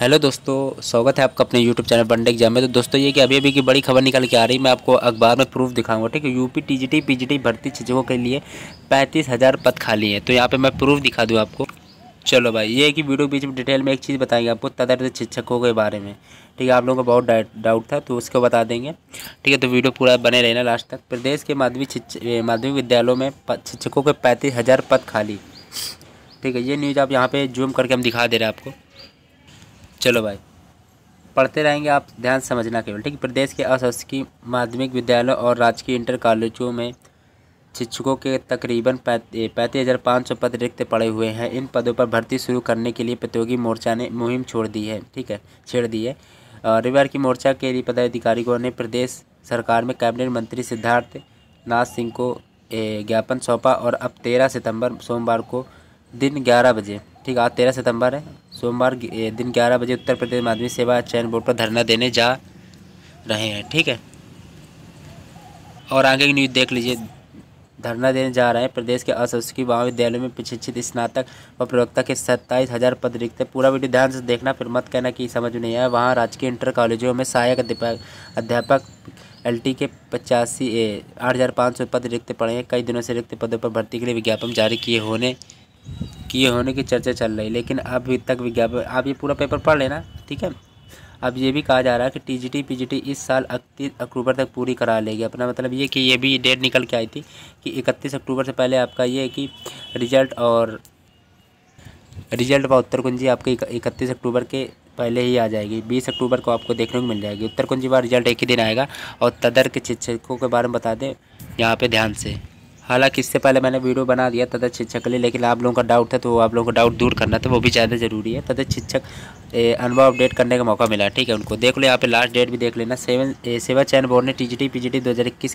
hello दोस्तों स्वागत है आपका अपने यूट्यूब चैनल बंडे एग्जाम में तो दोस्तों ये कि अभी अभी की बड़ी खबर निकल के आ रही है मैं आपको अखबार में प्रूफ दिखाऊंगा ठीक है यूपी टीजीटी पीजीटी भर्ती शिक्षकों के लिए पैंतीस हज़ार पद खाली है तो यहाँ पे मैं प्रूफ दिखा दूँ आपको चलो भाई ये कि वीडियो के बीच में डिटेल में एक चीज़ बताएंगे आपको तदर्द शिक्षकों के बारे में ठीक है आप लोगों का बहुत डाउट था तो उसको बता देंगे ठीक है तो वीडियो पूरा बने रहना लास्ट तक प्रदेश के माध्यमिक माध्यमिक विद्यालयों में शिक्षकों के पैंतीस हज़ार पद खाली ठीक है ये न्यूज़ आप यहाँ पर जूम करके हम दिखा दे रहे हैं आपको चलो भाई पढ़ते रहेंगे आप ध्यान समझना केवल ठीक प्रदेश के अशासकीय माध्यमिक विद्यालयों और राजकीय इंटर कॉलेजों में शिक्षकों के तकरीबन पैंतीस हज़ार पाँच सौ पद रिक्त पड़े हुए हैं इन पदों पर भर्ती शुरू करने के लिए प्रतियोगी मोर्चा ने मुहिम छोड़ दी है ठीक है छेड़ दी है रविवार की मोर्चा के पदाधिकारियों ने प्रदेश सरकार में कैबिनेट मंत्री सिद्धार्थ नाथ सिंह को ज्ञापन सौंपा और अब तेरह सितंबर सोमवार को दिन ग्यारह बजे ठीक है आज तेरह सितंबर है सोमवार दिन ग्यारह बजे उत्तर प्रदेश माध्यमिक सेवा चयन बोर्ड पर धरना देने जा रहे हैं ठीक है और आगे की न्यूज़ देख लीजिए धरना देने जा रहे हैं प्रदेश के असंस्कृत महाविद्यालयों में प्रशिक्षित स्नातक व प्रवक्ता के सत्ताईस हज़ार पद रिक्त पूरा वीडियो ध्यान से देखना फिर मत कहना कि समझ में नहीं आया वहाँ राजकीय इंटर कॉलेजों में सहायक अध्यापक अध्यापक एलटी के पचासी आठ हज़ार पाँच सौ पद रिक्त पड़े हैं कई दिनों से रिक्त पदों पर भर्ती के लिए विज्ञापन जारी किए होने किए होने की चर्चा चल रही लेकिन अभी तक विज्ञापन आप ये पूरा पेपर पढ़ लेना ठीक है अब ये भी कहा जा रहा है कि टीजीटी पीजीटी इस साल इकतीस अक्टूबर तक पूरी करा लेगी अपना मतलब ये कि ये भी डेट निकल के आई थी कि इकतीस अक्टूबर से पहले आपका ये है कि रिजल्ट और रिजल्ट व उत्तर कुंजी आपके इकतीस अक्टूबर के पहले ही आ जाएगी बीस अक्टूबर को आपको देखने को मिल जाएगी उत्तर कुंजी व रिजल्ट एक ही दिन आएगा और तदर के शिक्षकों के बारे में बता दें यहाँ पर ध्यान से हालांकि इससे पहले मैंने वीडियो बना दिया तथा शिक्षक के लिए लेकिन आप लोगों का डाउट था तो आप लोगों का डाउट दूर करना था वो भी ज़्यादा ज़रूरी है तथा शिक्षक अनुभव अपडेट करने का मौका मिला ठीक है उनको देख लो यहाँ पे लास्ट डेट भी देख लेना सेवन सेवा चयन बोर्ड ने टी जी टी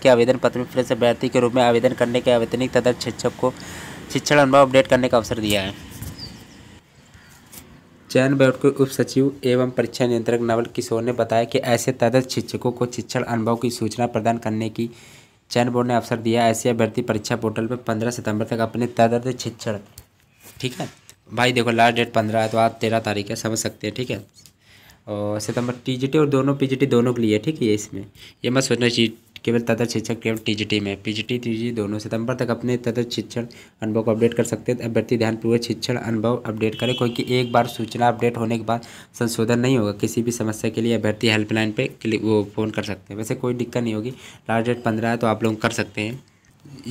के आवेदन पत्र में फिर से अभ्यर्थी के रूप में आवेदन करने के आवेदनिक तथा शिक्षक को शिक्षण अनुभव अपडेट करने का अवसर दिया है चयन बोर्ड के उप सचिव एवं परीक्षा नियंत्रक नवल किशोर ने बताया कि ऐसे तदत शिक्षकों को शिक्षण अनुभव की सूचना प्रदान करने की चयन बोर्ड ने अवसर दिया ऐसी भर्ती परीक्षा पोर्टल पर पंद्रह सितंबर तक अपने तदर्थ शिक्षण ठीक है भाई देखो लास्ट डेट पंद्रह है तो आज तेरह तारीख है समझ सकते हैं ठीक है और सितंबर टी और दोनों पी दोनों के लिए ठीक है इसमें ये मत सोचना चाहिए केवल तथा शिक्षक केवल टीजीटी में पीजीटी टीजी दोनों सितंबर तक अपने तथा शिक्षण अनुभव को अपडेट कर सकते हैं अभ्यर्थी ध्यानपूर्वक शिक्षण अनुभव अपडेट करें क्योंकि एक बार सूचना अपडेट होने के बाद संशोधन नहीं होगा किसी भी समस्या के लिए अभ्यर्थी हेल्पलाइन पर वो फ़ोन कर सकते हैं वैसे कोई दिक्कत नहीं होगी लास्ट डेट पंद्रह है तो आप लोग कर सकते हैं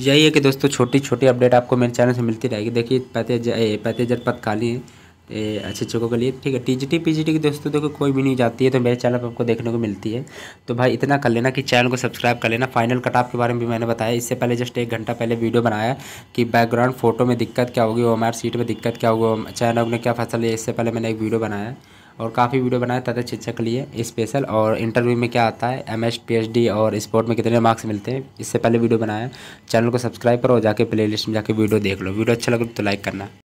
यही है कि दोस्तों छोटी छोटी अपडेट आपको मेरे चैनल से मिलती रहेगी देखिए पैते पैते जनपद खाली है ए, अच्छे चोकों के लिए ठीक है टीजीटी पीजीटी की दोस्तों देखो कोई भी नहीं जाती है तो मेरे चैनल पर आपको देखने को मिलती है तो भाई इतना कर लेना कि चैनल को सब्सक्राइब कर लेना फाइनल कट ऑफ के बारे में भी मैंने बताया इससे पहले जस्ट एक घंटा पहले वीडियो बनाया कि बैकग्राउंड फोटो में दिक्कत क्या होगी ओ सीट में दिक्कत क्या होगी चैनल ने क्या फसल लिया इससे पहले मैंने एक वीडियो बनाया और काफ़ी वीडियो बनाया तथा शिक्षक के लिए स्पेशल और इंटरव्यू में क्या आता है एम एस और स्पोर्ट में कितने मार्क्स मिलते हैं इससे पहले वीडियो बनाया चैनल को सब्सक्राइब करो जाके प्लेलिस्ट में जाके वीडियो देख लो वीडियो अच्छा लगे तो लाइक करना